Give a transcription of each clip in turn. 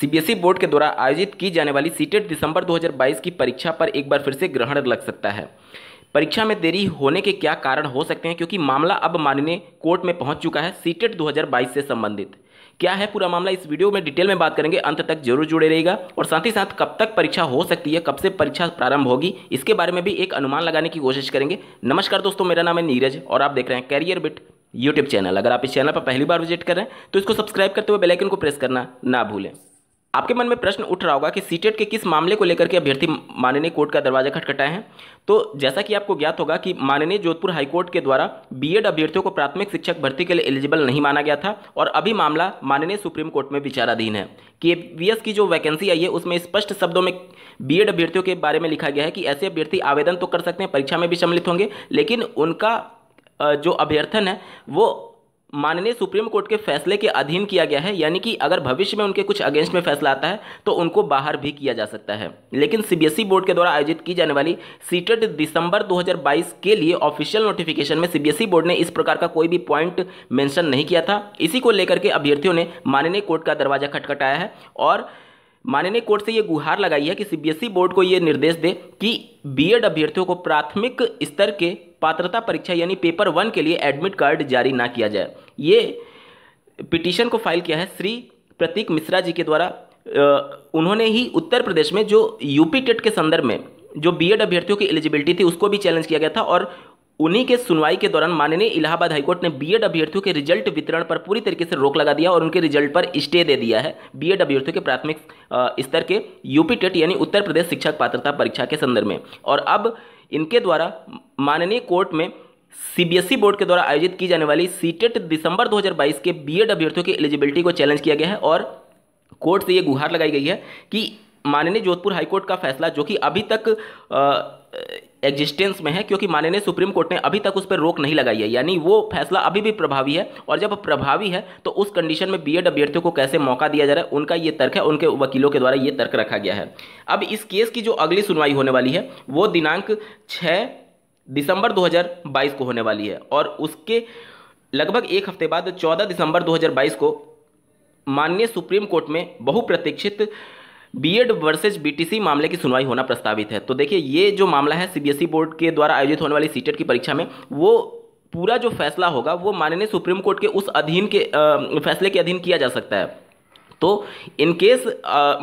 CBSE board के द्वारा आयोजित की जाने वाली सीटेट दिसंबर 2022 की परीक्षा पर एक बार फिर से ग्रहण लग सकता है परीक्षा में देरी होने के क्या कारण हो सकते हैं क्योंकि मामला अब माननीय कोर्ट में पहुंच चुका है सीटेट 2022 से संबंधित क्या है पूरा मामला इस वीडियो में डिटेल में बात करेंगे अंत तक जरूर जुड़े रहेगा और साथ ही साथ कब तक परीक्षा हो सकती है कब से परीक्षा प्रारंभ होगी इसके बारे में भी एक अनुमान लगाने की कोशिश करेंगे नमस्कार दोस्तों मेरा नाम है नीरज और आप देख रहे हैं कैरियर बिट यूट्यूब चैनल अगर आप इस चैनल पर पहली बार विजिट कर रहे हैं तो इसको सब्सक्राइब करते हुए बेलाइकन को प्रेस करना ना भूलें आपके मन में प्रश्न उठ रहा होगा कि सीटेट e के किस मामले को लेकर के अभ्यर्थी माननीय कोर्ट का दरवाजा खटखटाए हैं तो जैसा कि आपको ज्ञात होगा कि माननीय जोधपुर हाईकोर्ट के द्वारा बीएड अभ्यर्थियों को प्राथमिक शिक्षक भर्ती के लिए एलिजिबल नहीं माना गया था और अभी मामला माननीय सुप्रीम कोर्ट में विचाराधीन है के की जो वैकेंसी आई है उसमें स्पष्ट शब्दों में बीएड अभ्यर्थियों के बारे में लिखा गया है कि ऐसे अभ्यर्थी आवेदन तो कर सकते हैं परीक्षा में भी सम्मिलित होंगे लेकिन उनका जो अभ्यर्थन है वो माननीय सुप्रीम कोर्ट के फैसले के अधीन किया गया है यानी कि अगर भविष्य में उनके कुछ अगेंस्ट में फैसला आता है तो उनको बाहर भी किया जा सकता है लेकिन सीबीएसई बोर्ड के द्वारा आयोजित की जाने वाली सीटेड दिसंबर 2022 के लिए ऑफिशियल नोटिफिकेशन में सीबीएसई बोर्ड ने इस प्रकार का कोई भी पॉइंट मैंशन नहीं किया था इसी को लेकर के अभ्यर्थियों ने माननीय कोर्ट का दरवाजा खटखटाया है और माननीय कोर्ट से ये गुहार लगाई है कि सीबीएसई बोर्ड को ये निर्देश दे कि बीएड अभ्यर्थियों को प्राथमिक स्तर के पात्रता परीक्षा यानी पेपर वन के लिए एडमिट कार्ड जारी ना किया जाए ये पिटीशन को फाइल किया है श्री प्रतीक मिश्रा जी के द्वारा उन्होंने ही उत्तर प्रदेश में जो यूपी टेट के संदर्भ में जो बीएड अभ्यर्थियों की एलिजिबिलिटी थी उसको भी चैलेंज किया गया था और उन्हीं के सुनवाई के दौरान माननीय इलाहाबाद हाईकोर्ट ने बीएड अभ्यर्थियों के रिजल्ट वितरण पर पूरी तरीके से रोक लगा दिया और उनके रिजल्ट पर स्टे दे दिया है बीएड अभ्यर्थियों के प्राथमिक स्तर के यूपी टेट यानी उत्तर प्रदेश शिक्षक पात्रता परीक्षा के संदर्भ में और अब इनके द्वारा माननीय कोर्ट में सीबीएसई बोर्ड के द्वारा आयोजित की जाने वाली सीटेट दिसंबर 2022 के बीएड अभ्यर्थियों की एलिजिबिलिटी को चैलेंज किया गया है और कोर्ट से ये गुहार लगाई गई है कि माननीय जोधपुर हाईकोर्ट का फैसला जो कि अभी तक एग्जिस्टेंस में है क्योंकि माननीय सुप्रीम कोर्ट ने अभी तक उस पर रोक नहीं लगाई है यानी वो फैसला अभी भी प्रभावी है और जब प्रभावी है तो उस कंडीशन में बीएड अभ्यर्थियों को कैसे मौका दिया जा रहा है उनका ये तर्क है उनके वकीलों के द्वारा ये तर्क रखा गया है अब इस केस की जो अगली सुनवाई होने वाली है वो दिनांक छः दिसंबर दो को होने वाली है और उसके लगभग एक हफ्ते बाद चौदह दिसंबर दो को माननीय सुप्रीम कोर्ट में बहुप्रतीक्षित बीएड वर्सेज बीटीसी मामले की सुनवाई होना प्रस्तावित है तो देखिए ये जो मामला है सीबीएसई बोर्ड e के द्वारा आयोजित होने वाली सीटेट e की परीक्षा में वो पूरा जो फैसला होगा वो माननीय सुप्रीम कोर्ट के उस अधीन के आ, फैसले के अधीन किया जा सकता है तो इनकेस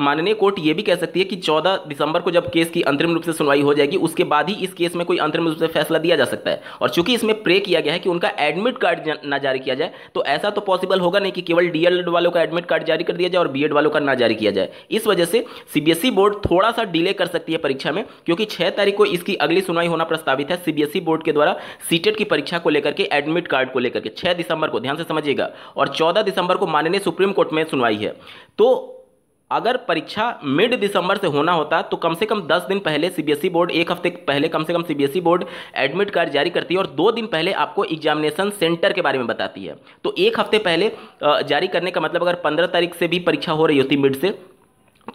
माननीय कोर्ट ये भी कह सकती है कि 14 दिसंबर को जब केस की अंतरिम रूप से सुनवाई हो जाएगी उसके बाद ही इस केस में कोई अंतरिम रूप से फैसला दिया जा सकता है और चूंकि इसमें प्रे किया गया है कि उनका एडमिट कार्ड ना जारी किया जाए तो ऐसा तो पॉसिबल होगा नहीं कि केवल डीएलएड वालों का एडमिट कार्ड जारी कर दिया जाए और बी वालों का ना जारी किया जाए इस वजह से सीबीएसई बोर्ड थोड़ा सा डिले कर सकती है परीक्षा में क्योंकि छह तारीख को इसकी अगली सुनवाई होना प्रस्तावित है सीबीएसई बोर्ड e के द्वारा सीटेट की परीक्षा को लेकर के एडमिट कार्ड को लेकर के छह दिसंबर को ध्यान से समझिएगा और चौदह दिसंबर को माननीय सुप्रीम कोर्ट में सुनवाई है तो अगर परीक्षा मिड दिसंबर से होना होता तो कम से कम दस दिन पहले सीबीएसई e बोर्ड एक हफ्ते पहले कम से कम CBSE e board admit card जारी करती है और दो दिन पहले आपको एग्जामिनेशन सेंटर के बारे में बताती है तो एक हफ्ते पहले जारी करने का मतलब अगर पंद्रह तारीख से भी परीक्षा हो रही होती मिड से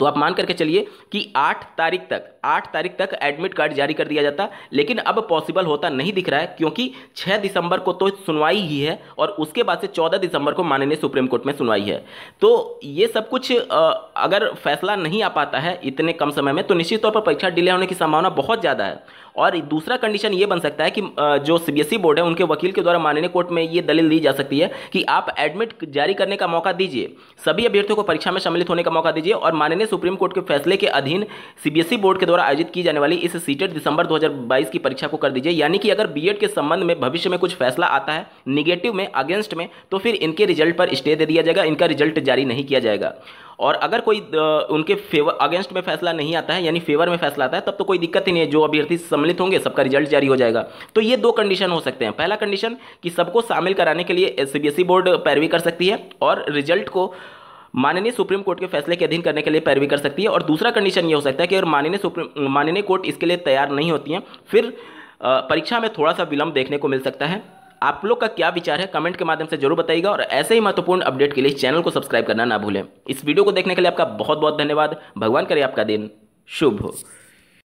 तो आप मान करके चलिए कि आठ तारीख तक आठ तारीख तक एडमिट कार्ड जारी कर दिया जाता लेकिन अब पॉसिबल होता नहीं दिख रहा है क्योंकि छह दिसंबर को तो सुनवाई ही है और उसके बाद से चौदह दिसंबर को माननीय सुप्रीम कोर्ट में सुनवाई है तो ये सब कुछ अगर फैसला नहीं आ पाता है इतने कम समय में तो निश्चित तौर पर परीक्षा डिले होने की संभावना बहुत ज़्यादा है और दूसरा कंडीशन ये बन सकता है कि जो सीबीएसई बोर्ड e है उनके वकील के द्वारा माननीय कोर्ट में ये दलील दी जा सकती है कि आप एडमिट जारी करने का मौका दीजिए सभी अभ्यर्थियों को परीक्षा में सम्मिलित होने का मौका दीजिए और माननीय सुप्रीम कोर्ट के फैसले के अधीन सीबीएसई बोर्ड के द्वारा आयोजित की जाने वाली इस सीटेट दिसंबर 2022 की परीक्षा को कर दीजिए यानी कि अगर बीएड के संबंध में भविष्य में कुछ फैसला आता है निगेटिव में अगेंस्ट में तो फिर इनके रिजल्ट पर स्टे दे दिया जाएगा इनका रिजल्ट जारी नहीं किया जाएगा और अगर कोई उनके फेवर अगेंस्ट में फैसला नहीं आता है यानी फेवर में फैसला आता है तब तो कोई दिक्कत ही नहीं है जो अभ्यर्थी सम्मिलित होंगे सबका रिजल्ट जारी हो जाएगा तो ये दो कंडीशन हो सकते हैं पहला कंडीशन कि सबको शामिल कराने के लिए सीबीएसई e बोर्ड पैरवी कर सकती है और रिजल्ट को माननीय सुप्रीम कोर्ट के फैसले के अधीन करने के लिए पैरवी कर सकती है और दूसरा कंडीशन ये हो सकता है कि अगर माननीय सुप्रीम माननीय कोर्ट इसके लिए तैयार नहीं होती हैं फिर परीक्षा में थोड़ा सा विलंब देखने को मिल सकता है आप लोग का क्या विचार है कमेंट के माध्यम से जरूर बताइएगा और ऐसे ही महत्वपूर्ण अपडेट के लिए चैनल को सब्सक्राइब करना ना भूलें इस वीडियो को देखने के लिए आपका बहुत बहुत धन्यवाद भगवान करे आपका दिन शुभ हो